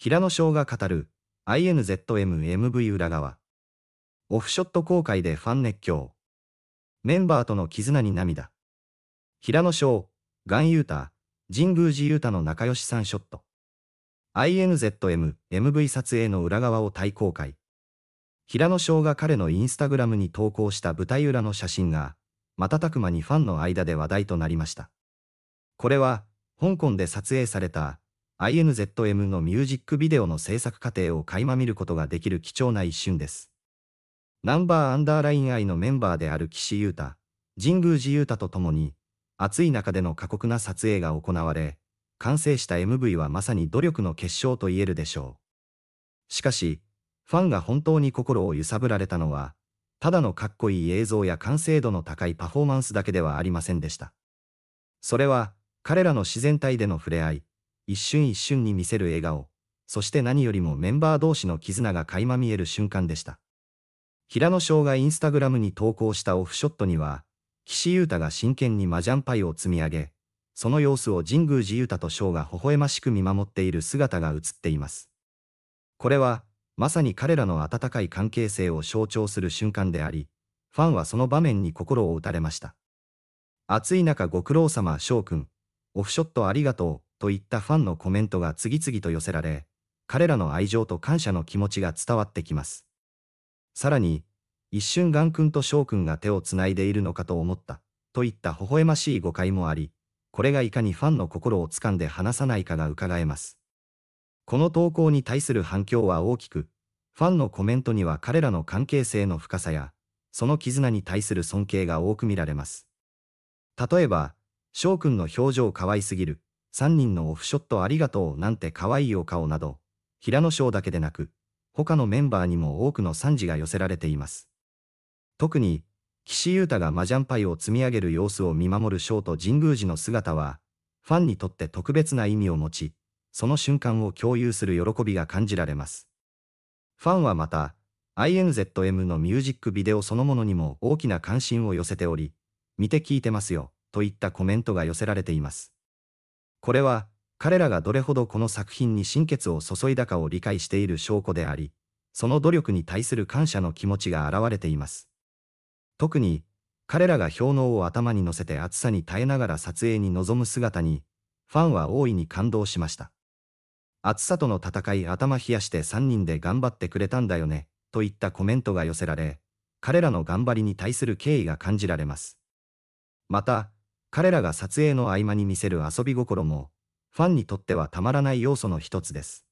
平野翔が語る INZMMV 裏側。オフショット公開でファン熱狂。メンバーとの絆に涙。平野翔、ガンユータ、神宮寺ユータの仲良し3ショット。INZM、MV 撮影の裏側を大公開。平野翔が彼のインスタグラムに投稿した舞台裏の写真が、瞬く間にファンの間で話題となりました。これは、香港で撮影された INZM のミュージックビデオの制作過程を垣間見ることができる貴重な一瞬です。ナンバーアンダーライン愛のメンバーである岸優太、神宮寺優太と共に、暑い中での過酷な撮影が行われ、完成した MV はまさに努力の結晶と言えるでしょう。しかし、ファンが本当に心を揺さぶられたのは、ただのかっこいい映像や完成度の高いパフォーマンスだけではありませんでした。それは、彼らの自然体での触れ合い、一瞬一瞬に見せる笑顔、そして何よりもメンバー同士の絆が垣間見える瞬間でした。平野翔がインスタグラムに投稿したオフショットには、岸優太が真剣に麻雀パイを積み上げ、その様子を神宮寺優太と翔が微笑ましく見守っている姿が映っています。これは、まさに彼らの温かい関係性を象徴する瞬間であり、ファンはその場面に心を打たれました。暑い中ご苦労様翔くん、オフショットありがとう。といったファンのコメントが次々と寄せられ、彼らの愛情と感謝の気持ちが伝わってきます。さらに、一瞬ガン君と翔君が手をつないでいるのかと思った、といった微笑ましい誤解もあり、これがいかにファンの心をつかんで離さないかが伺えます。この投稿に対する反響は大きく、ファンのコメントには彼らの関係性の深さや、その絆に対する尊敬が多く見られます。例えば、翔君の表情可愛すぎる、3人のオフショットありがとうなんて可愛いお顔など、平野翔だけでなく、他のメンバーにも多くの賛辞が寄せられています。特に、岸優太が麻雀パイを積み上げる様子を見守る翔と神宮寺の姿は、ファンにとって特別な意味を持ち、その瞬間を共有する喜びが感じられます。ファンはまた、INZM のミュージックビデオそのものにも大きな関心を寄せており、見て聞いてますよ、といったコメントが寄せられています。これは、彼らがどれほどこの作品に心血を注いだかを理解している証拠であり、その努力に対する感謝の気持ちが表れています。特に、彼らが氷のうを頭に乗せて暑さに耐えながら撮影に臨む姿に、ファンは大いに感動しました。暑さとの戦い頭冷やして3人で頑張ってくれたんだよね、といったコメントが寄せられ、彼らの頑張りに対する敬意が感じられます。また、彼らが撮影の合間に見せる遊び心も、ファンにとってはたまらない要素の一つです。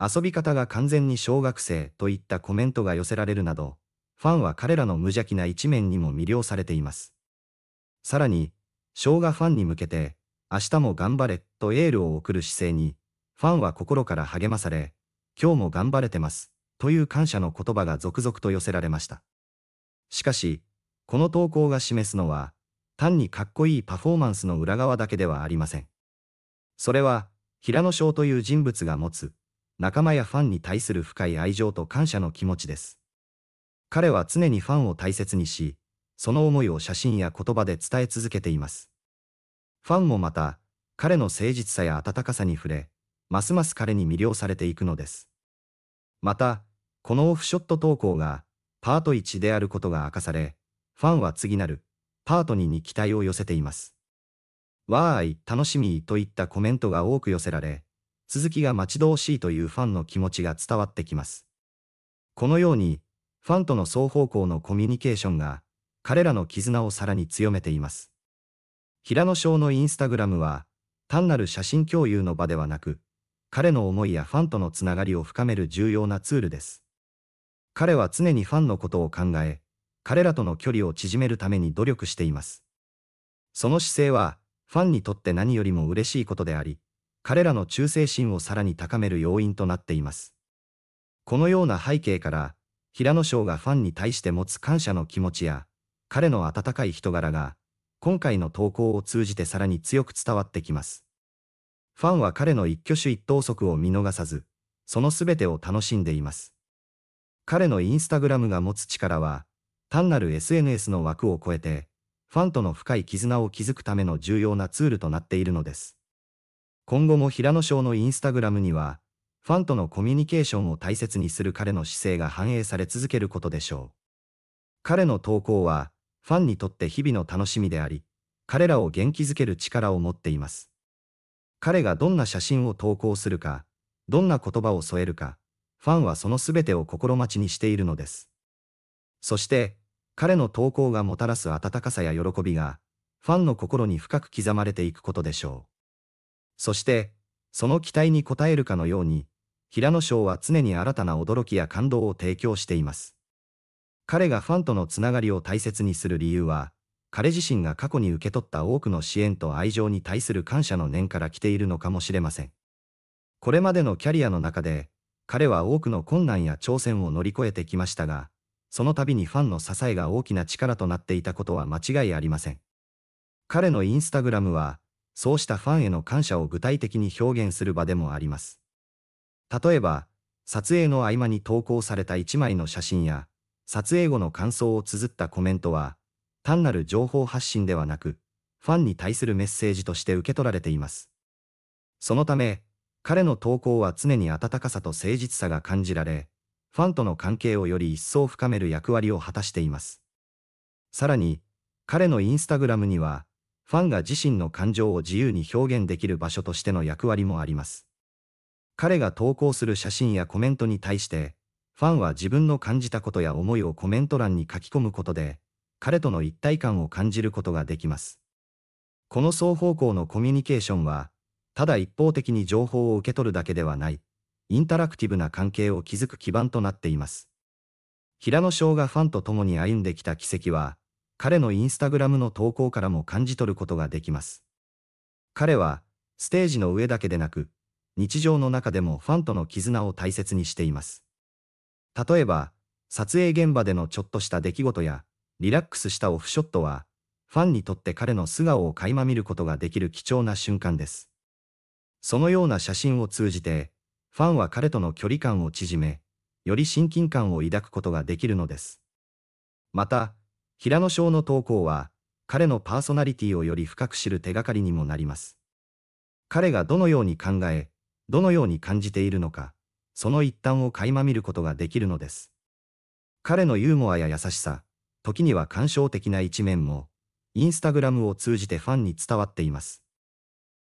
遊び方が完全に小学生といったコメントが寄せられるなど、ファンは彼らの無邪気な一面にも魅了されています。さらに、生姜ファンに向けて、明日も頑張れとエールを送る姿勢に、ファンは心から励まされ、今日も頑張れてます、という感謝の言葉が続々と寄せられました。しかし、この投稿が示すのは、単にかっこいいパフォーマンスの裏側だけではありません。それは、平野翔という人物が持つ、仲間やファンに対する深い愛情と感謝の気持ちです。彼は常にファンを大切にし、その思いを写真や言葉で伝え続けています。ファンもまた、彼の誠実さや温かさに触れ、ますます彼に魅了されていくのです。また、このオフショット投稿が、パート1であることが明かされ、ファンは次なる、パートニーに期待を寄せています。わーい、楽しみといったコメントが多く寄せられ、続きが待ち遠しいというファンの気持ちが伝わってきます。このように、ファンとの双方向のコミュニケーションが、彼らの絆をさらに強めています。平野翔のインスタグラムは、単なる写真共有の場ではなく、彼の思いやファンとのつながりを深める重要なツールです。彼は常にファンのことを考え、彼らとの距離を縮めるために努力しています。その姿勢は、ファンにとって何よりも嬉しいことであり、彼らの忠誠心をさらに高める要因となっています。このような背景から、平野翔がファンに対して持つ感謝の気持ちや、彼の温かい人柄が、今回の投稿を通じてさらに強く伝わってきます。ファンは彼の一挙手一投足を見逃さず、その全てを楽しんでいます。彼のインスタグラムが持つ力は、単なる SNS の枠を超えて、ファンとの深い絆を築くための重要なツールとなっているのです。今後も平野翔のインスタグラムには、ファンとのコミュニケーションを大切にする彼の姿勢が反映され続けることでしょう。彼の投稿は、ファンにとって日々の楽しみであり、彼らを元気づける力を持っています。彼がどんな写真を投稿するか、どんな言葉を添えるか、ファンはその全てを心待ちにしているのです。そして、彼の投稿がもたらす温かさや喜びが、ファンの心に深く刻まれていくことでしょう。そして、その期待に応えるかのように、平野翔は常に新たな驚きや感動を提供しています。彼がファンとのつながりを大切にする理由は、彼自身が過去に受け取った多くの支援と愛情に対する感謝の念から来ているのかもしれません。これまでのキャリアの中で、彼は多くの困難や挑戦を乗り越えてきましたが、その度にファンの支えが大きな力となっていたことは間違いありません。彼のインスタグラムは、そうしたファンへの感謝を具体的に表現する場でもあります。例えば、撮影の合間に投稿された1枚の写真や、撮影後の感想を綴ったコメントは、単なる情報発信ではなく、ファンに対するメッセージとして受け取られています。そのため、彼の投稿は常に温かさと誠実さが感じられ、ファンとの関係をより一層深める役割を果たしています。さらに、彼のインスタグラムには、ファンが自身の感情を自由に表現できる場所としての役割もあります。彼が投稿する写真やコメントに対して、ファンは自分の感じたことや思いをコメント欄に書き込むことで、彼との一体感を感じることができます。この双方向のコミュニケーションは、ただ一方的に情報を受け取るだけではない。インタラクティブな関係を築く基盤となっています。平野翔がファンと共に歩んできた奇跡は、彼のインスタグラムの投稿からも感じ取ることができます。彼は、ステージの上だけでなく、日常の中でもファンとの絆を大切にしています。例えば、撮影現場でのちょっとした出来事や、リラックスしたオフショットは、ファンにとって彼の素顔を垣間見ることができる貴重な瞬間です。そのような写真を通じて、ファンは彼との距離感を縮め、より親近感を抱くことができるのです。また、平野翔の投稿は、彼のパーソナリティをより深く知る手がかりにもなります。彼がどのように考え、どのように感じているのか、その一端を垣間見ることができるのです。彼のユーモアや優しさ、時には感傷的な一面も、インスタグラムを通じてファンに伝わっています。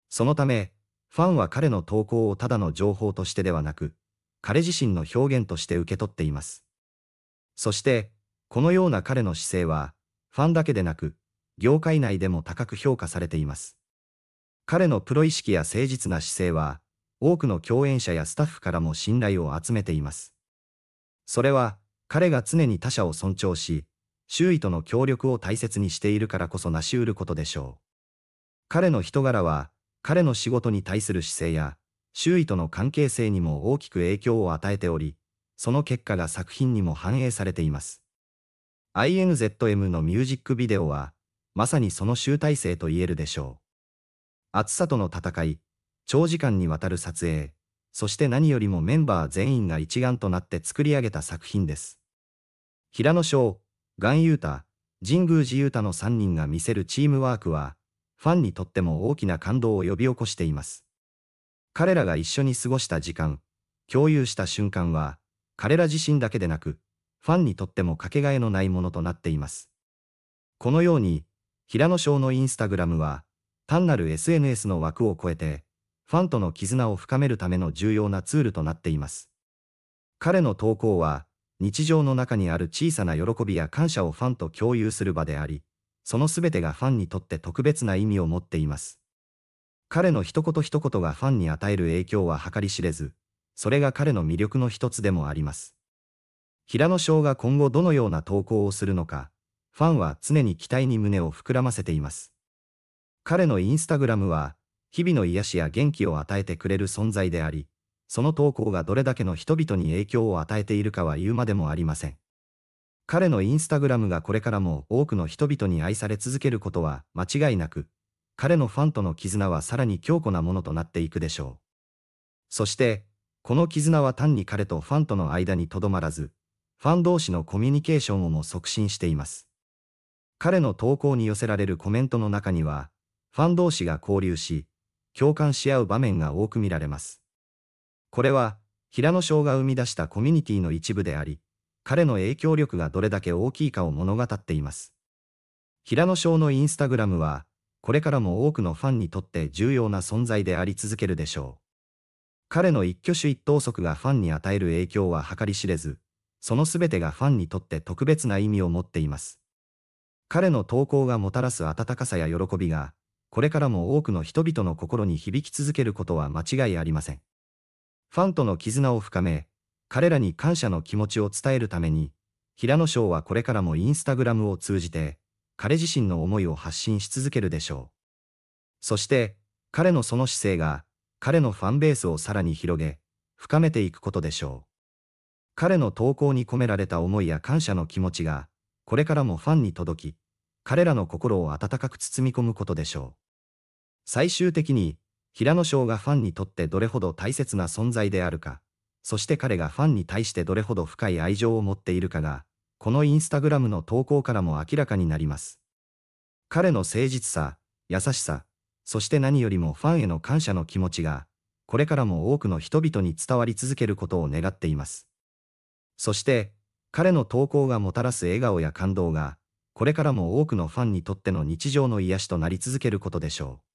そのため、ファンは彼の投稿をただの情報としてではなく、彼自身の表現として受け取っています。そして、このような彼の姿勢は、ファンだけでなく、業界内でも高く評価されています。彼のプロ意識や誠実な姿勢は、多くの共演者やスタッフからも信頼を集めています。それは、彼が常に他者を尊重し、周囲との協力を大切にしているからこそ成し得ることでしょう。彼の人柄は、彼の仕事に対する姿勢や、周囲との関係性にも大きく影響を与えており、その結果が作品にも反映されています。INZM のミュージックビデオは、まさにその集大成と言えるでしょう。暑さとの戦い、長時間にわたる撮影、そして何よりもメンバー全員が一丸となって作り上げた作品です。平野翔、岩優太、神宮寺優太の3人が見せるチームワークは、ファンにとっても大きな感動を呼び起こしています。彼らが一緒に過ごした時間、共有した瞬間は、彼ら自身だけでなく、ファンにとってもかけがえのないものとなっています。このように、平野翔のインスタグラムは、単なる SNS の枠を超えて、ファンとの絆を深めるための重要なツールとなっています。彼の投稿は、日常の中にある小さな喜びや感謝をファンと共有する場であり、その全てがファンにとって特別な意味を持っています。彼の一言一言がファンに与える影響は計り知れず、それが彼の魅力の一つでもあります。平野翔が今後どのような投稿をするのか、ファンは常に期待に胸を膨らませています。彼のインスタグラムは、日々の癒しや元気を与えてくれる存在であり、その投稿がどれだけの人々に影響を与えているかは言うまでもありません。彼のインスタグラムがこれからも多くの人々に愛され続けることは間違いなく、彼のファンとの絆はさらに強固なものとなっていくでしょう。そして、この絆は単に彼とファンとの間にとどまらず、ファン同士のコミュニケーションをも促進しています。彼の投稿に寄せられるコメントの中には、ファン同士が交流し、共感し合う場面が多く見られます。これは、平野翔が生み出したコミュニティの一部であり、彼の影響力がどれだけ大きいかを物語っています。平野翔のインスタグラムは、これからも多くのファンにとって重要な存在であり続けるでしょう。彼の一挙手一投足がファンに与える影響は計り知れず、その全てがファンにとって特別な意味を持っています。彼の投稿がもたらす温かさや喜びが、これからも多くの人々の心に響き続けることは間違いありません。ファンとの絆を深め、彼らに感謝の気持ちを伝えるために、平野翔はこれからもインスタグラムを通じて、彼自身の思いを発信し続けるでしょう。そして、彼のその姿勢が、彼のファンベースをさらに広げ、深めていくことでしょう。彼の投稿に込められた思いや感謝の気持ちが、これからもファンに届き、彼らの心を温かく包み込むことでしょう。最終的に、平野翔がファンにとってどれほど大切な存在であるか、そして彼がファンに対してどれほど深い愛情を持っているかが、このインスタグラムの投稿からも明らかになります。彼の誠実さ、優しさ、そして何よりもファンへの感謝の気持ちが、これからも多くの人々に伝わり続けることを願っています。そして、彼の投稿がもたらす笑顔や感動が、これからも多くのファンにとっての日常の癒しとなり続けることでしょう。